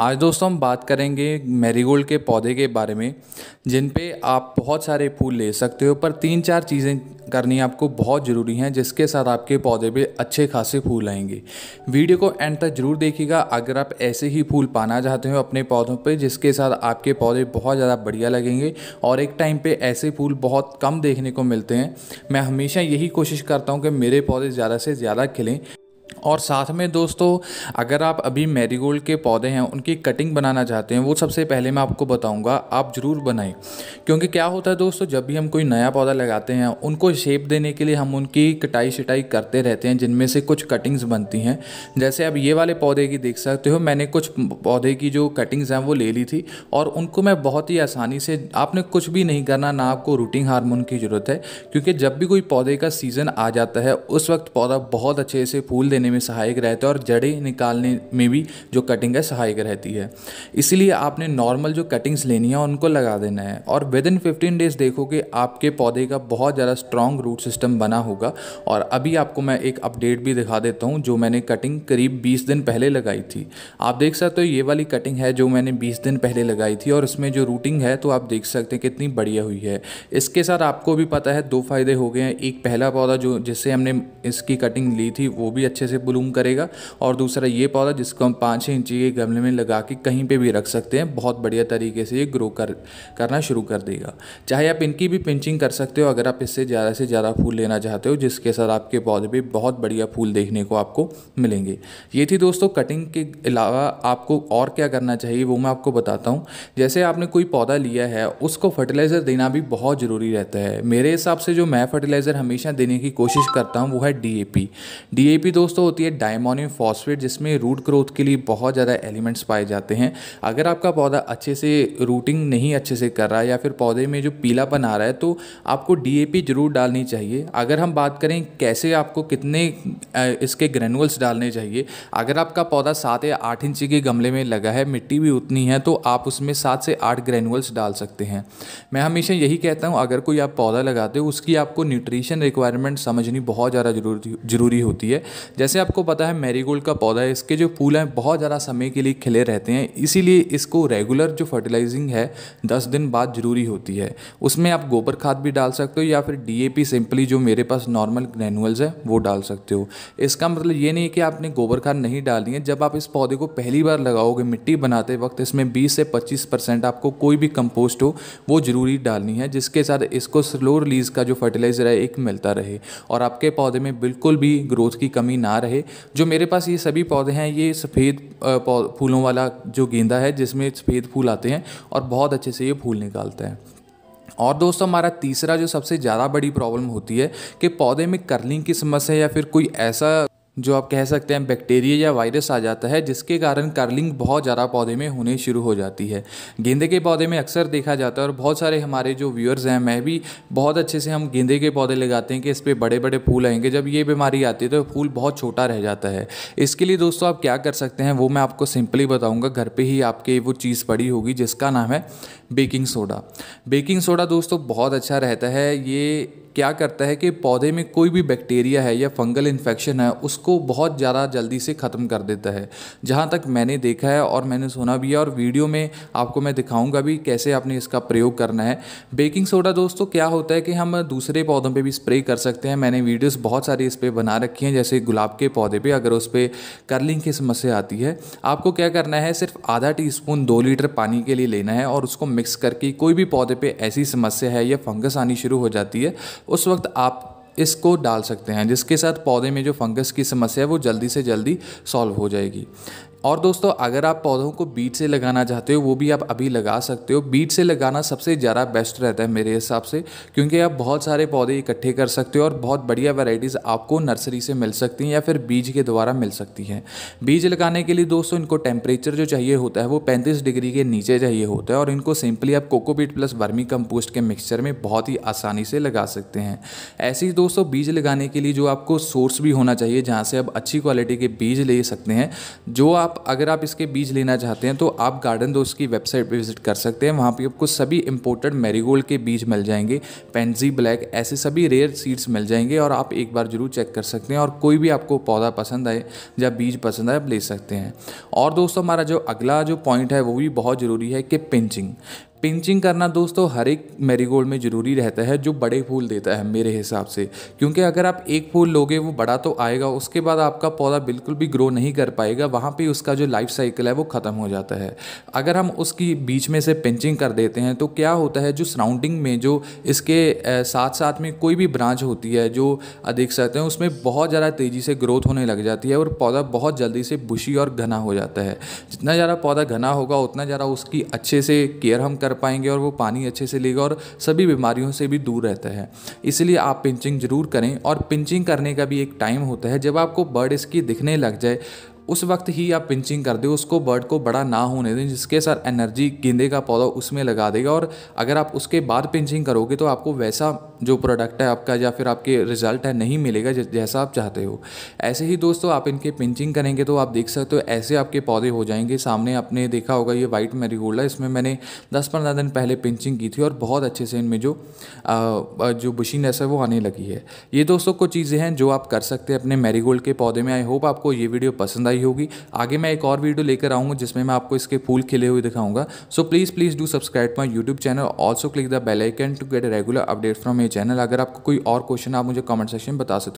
आज दोस्तों हम बात करेंगे मैरीगोल्ड के पौधे के बारे में जिन पे आप बहुत सारे फूल ले सकते हो पर तीन चार चीज़ें करनी आपको बहुत ज़रूरी हैं जिसके साथ आपके पौधे पे अच्छे खासे फूल आएंगे वीडियो को एंड तक जरूर देखिएगा अगर आप ऐसे ही फूल पाना चाहते हो अपने पौधों पे जिसके साथ आपके पौधे बहुत ज़्यादा बढ़िया लगेंगे और एक टाइम पर ऐसे फूल बहुत कम देखने को मिलते हैं मैं हमेशा यही कोशिश करता हूँ कि मेरे पौधे ज़्यादा से ज़्यादा खिलें और साथ में दोस्तों अगर आप अभी मैरीगोल्ड के पौधे हैं उनकी कटिंग बनाना चाहते हैं वो सबसे पहले मैं आपको बताऊंगा आप ज़रूर बनाएं क्योंकि क्या होता है दोस्तों जब भी हम कोई नया पौधा लगाते हैं उनको शेप देने के लिए हम उनकी कटाई शटाई करते रहते हैं जिनमें से कुछ कटिंग्स बनती हैं जैसे आप ये वाले पौधे की देख सकते हो मैंने कुछ पौधे की जो कटिंग्स हैं वो ले ली थी और उनको मैं बहुत ही आसानी से आपने कुछ भी नहीं करना ना आपको रूटिंग हारमोन की ज़रूरत है क्योंकि जब भी कोई पौधे का सीज़न आ जाता है उस वक्त पौधा बहुत अच्छे से फूल देने में सहायक रहता है और जड़ें निकालने में भी जो कटिंग है सहायक रहती है इसलिए आपने नॉर्मल जो कटिंग्स लेनी है उनको लगा देना है और विद इन फिफ्टीन डेज देखोगे आपके पौधे का बहुत ज़्यादा स्ट्रॉन्ग रूट सिस्टम बना होगा और अभी आपको मैं एक अपडेट भी दिखा देता हूँ जो मैंने कटिंग करीब बीस दिन पहले लगाई थी आप देख सकते हो ये वाली कटिंग है जो मैंने बीस दिन पहले लगाई थी और उसमें जो रूटिंग है तो आप देख सकते हैं कितनी बढ़िया हुई है इसके साथ आपको भी पता है दो फायदे हो गए हैं एक पहला पौधा जो जिससे हमने इसकी कटिंग ली थी वो भी अच्छे से ब्लूम करेगा और दूसरा ये पौधा जिसको हम पाँच छः इंची के गमले में लगा के कहीं पर भी रख सकते हैं बहुत बढ़िया तरीके से ये ग्रो कर करना शुरू कर देगा चाहे आप इनकी भी पिंचिंग कर सकते हो अगर आप इससे ज़्यादा से ज़्यादा फूल लेना चाहते हो जिसके साथ आपके पौधे भी बहुत बढ़िया फूल देखने को आपको मिलेंगे ये थी दोस्तों कटिंग के अलावा आपको और क्या करना चाहिए वो मैं आपको बताता हूँ जैसे आपने कोई पौधा लिया है उसको फर्टिलाइज़र देना भी बहुत ज़रूरी रहता है मेरे हिसाब से जो मैं फर्टिलाइज़र हमेशा देने की कोशिश करता हूँ वो है डी ए दोस्तों दोस्तों होती है डायमोनियम फॉस्फेट जिसमें रूट ग्रोथ के लिए बहुत ज़्यादा एलिमेंट्स पाए जाते हैं अगर आपका पौधा अच्छे से रूटिंग नहीं अच्छे से कर रहा है या फिर पौधे में जो पीला बना रहा है तो आपको डी ज़रूर डालनी चाहिए अगर हम बात करें कैसे आपको कितने इसके ग्रेनुअल्स डालने चाहिए अगर आपका पौधा सात या आठ इंची के गमले में लगा है मिट्टी भी उतनी है तो आप उसमें सात से आठ ग्रेनुअल्स डाल सकते हैं मैं हमेशा यही कहता हूँ अगर कोई आप पौधा लगाते हो उसकी आपको न्यूट्रिशन रिक्वायरमेंट समझनी बहुत ज़्यादा जरूरी जरूरी होती है जैसे जैसे आपको पता है मैरीगोल्ड का पौधा है इसके जो फूल हैं बहुत ज़्यादा समय के लिए खिले रहते हैं इसीलिए इसको रेगुलर जो फर्टिलाइजिंग है दस दिन बाद ज़रूरी होती है उसमें आप गोबर खाद भी डाल सकते हो या फिर डी सिंपली जो मेरे पास नॉर्मल ग्रैनुअल्स है वो डाल सकते हो इसका मतलब ये नहीं कि आपने गोबर खाद नहीं डालनी है जब आप इस पौधे को पहली बार लगाओगे मिट्टी बनाते वक्त इसमें बीस से पच्चीस परसेंट आपको कोई भी कंपोस्ट हो वो ज़रूरी डालनी है जिसके साथ इसको स्लो रिलीज़ का जो फर्टिलाइज़र है एक मिलता रहे और आपके पौधे में बिल्कुल भी ग्रोथ की कमी ना ना रहे जो मेरे पास ये सभी पौधे हैं ये सफ़ेद फूलों वाला जो गेंदा है जिसमें सफ़ेद फूल आते हैं और बहुत अच्छे से ये फूल निकालते हैं और दोस्तों हमारा तीसरा जो सबसे ज़्यादा बड़ी प्रॉब्लम होती है कि पौधे में कर्लिंग की समस्या या फिर कोई ऐसा जो आप कह सकते हैं बैक्टीरिया या वायरस आ जाता है जिसके कारण कर्लिंग बहुत ज़्यादा पौधे में होने शुरू हो जाती है गेंदे के पौधे में अक्सर देखा जाता है और बहुत सारे हमारे जो व्यूअर्स हैं मैं भी बहुत अच्छे से हम गेंदे के पौधे लगाते हैं कि इस पर बड़े बड़े फूल आएंगे जब ये बीमारी आती है तो फूल बहुत छोटा रह जाता है इसके लिए दोस्तों आप क्या कर सकते हैं वो मैं आपको सिंपली बताऊँगा घर पर ही आपके वो चीज़ पड़ी होगी जिसका नाम है बेकिंग सोडा बेकिंग सोडा दोस्तों बहुत अच्छा रहता है ये क्या करता है कि पौधे में कोई भी बैक्टीरिया है या फंगल इन्फेक्शन है उसको बहुत ज़्यादा जल्दी से ख़त्म कर देता है जहाँ तक मैंने देखा है और मैंने सुना भी है और वीडियो में आपको मैं दिखाऊंगा भी कैसे आपने इसका प्रयोग करना है बेकिंग सोडा दोस्तों क्या होता है कि हम दूसरे पौधों पर भी स्प्रे कर सकते हैं मैंने वीडियोज़ बहुत सारी इस पर बना रखी हैं जैसे गुलाब के पौधे पर अगर उस पर कर्लिंग की समस्या आती है आपको क्या करना है सिर्फ आधा टी स्पून दो लीटर पानी के लिए लेना है और उसको मिक्स करके कोई भी पौधे पर ऐसी समस्या है या फंगस आनी शुरू हो जाती है उस वक्त आप इसको डाल सकते हैं जिसके साथ पौधे में जो फंगस की समस्या है वो जल्दी से जल्दी सॉल्व हो जाएगी और दोस्तों अगर आप पौधों को बीज से लगाना चाहते हो वो भी आप अभी लगा सकते हो बीज से लगाना सबसे ज़्यादा बेस्ट रहता है मेरे हिसाब से क्योंकि आप बहुत सारे पौधे इकट्ठे कर सकते हो और बहुत बढ़िया वेराइटीज़ आपको नर्सरी से मिल सकती हैं या फिर बीज के द्वारा मिल सकती हैं बीज लगाने के लिए दोस्तों इनको टेम्परेचर जो चाहिए होता है वो पैंतीस डिग्री के नीचे चाहिए होता है और इनको सिंपली आप कोकोपीट प्लस वर्मी कम्पोस्ट के मिक्सचर में बहुत ही आसानी से लगा सकते हैं ऐसे ही दोस्तों बीज लगाने के लिए जो आपको सोर्स भी होना चाहिए जहाँ से आप अच्छी क्वालिटी के बीज ले सकते हैं जो आप अगर आप इसके बीज लेना चाहते हैं तो आप गार्डन दोस्त की वेबसाइट पर विजिट कर सकते हैं वहाँ पर आपको सभी इम्पोर्टेड मेरीगोल्ड के बीज मिल जाएंगे पेंजी ब्लैक ऐसे सभी रेयर सीड्स मिल जाएंगे और आप एक बार ज़रूर चेक कर सकते हैं और कोई भी आपको पौधा पसंद आए या बीज पसंद आए आप ले सकते हैं और दोस्तों हमारा जो अगला जो पॉइंट है वो भी बहुत ज़रूरी है कि पिंचिंग पिंचिंग करना दोस्तों हर एक मेरीगोल्ड में ज़रूरी रहता है जो बड़े फूल देता है मेरे हिसाब से क्योंकि अगर आप एक फूल लोगे वो बड़ा तो आएगा उसके बाद आपका पौधा बिल्कुल भी ग्रो नहीं कर पाएगा वहाँ पे उसका जो लाइफ साइकिल है वो ख़त्म हो जाता है अगर हम उसकी बीच में से पिंचिंग कर देते हैं तो क्या होता है जो सराउंडिंग में जो इसके साथ साथ में कोई भी ब्रांच होती है जो देख सकते हैं उसमें बहुत ज़्यादा तेज़ी से ग्रोथ होने लग जाती है और पौधा बहुत जल्दी से बुशी और घना हो जाता है जितना ज़्यादा पौधा घना होगा उतना ज़्यादा उसकी अच्छे से केयर हम कर कर पाएंगे और वो पानी अच्छे से लेगा और सभी बीमारियों से भी दूर रहता है इसलिए आप पिंचिंग ज़रूर करें और पिंचिंग करने का भी एक टाइम होता है जब आपको बर्ड इसकी दिखने लग जाए उस वक्त ही आप पिंचिंग कर दें उसको बर्ड को बड़ा ना होने दें जिसके साथ एनर्जी गेंदे का पौधा उसमें लगा देगा और अगर आप उसके बाद पिंचिंग करोगे तो आपको वैसा जो प्रोडक्ट है आपका या फिर आपके रिज़ल्ट है नहीं मिलेगा जैसा आप चाहते हो ऐसे ही दोस्तों आप इनके पिंचिंग करेंगे तो आप देख सकते हो ऐसे आपके पौधे हो जाएंगे सामने आपने देखा होगा ये वाइट मेरीगोल्ड है इसमें मैंने दस पंद्रह दिन पहले पिंचिंग की थी और बहुत अच्छे से इनमें जो आ, जो ऐसा है वो आने लगी है ये दोस्तों कुछ चीज़ें हैं जो आप कर सकते हैं अपने मेरीगोल्ड के पौधे में आई होप आपको ये वीडियो पसंद आई होगी आगे मैं एक और वीडियो लेकर आऊँगा जिसमें मैं आपको इसके फूल खिले हुए दिखाऊंगा so please please do subscribe my YouTube channel also click the bell icon to get regular update from channel अगर आपको कोई और क्वेश्चन आप मुझे कमेंट सेक्शन में बता सकते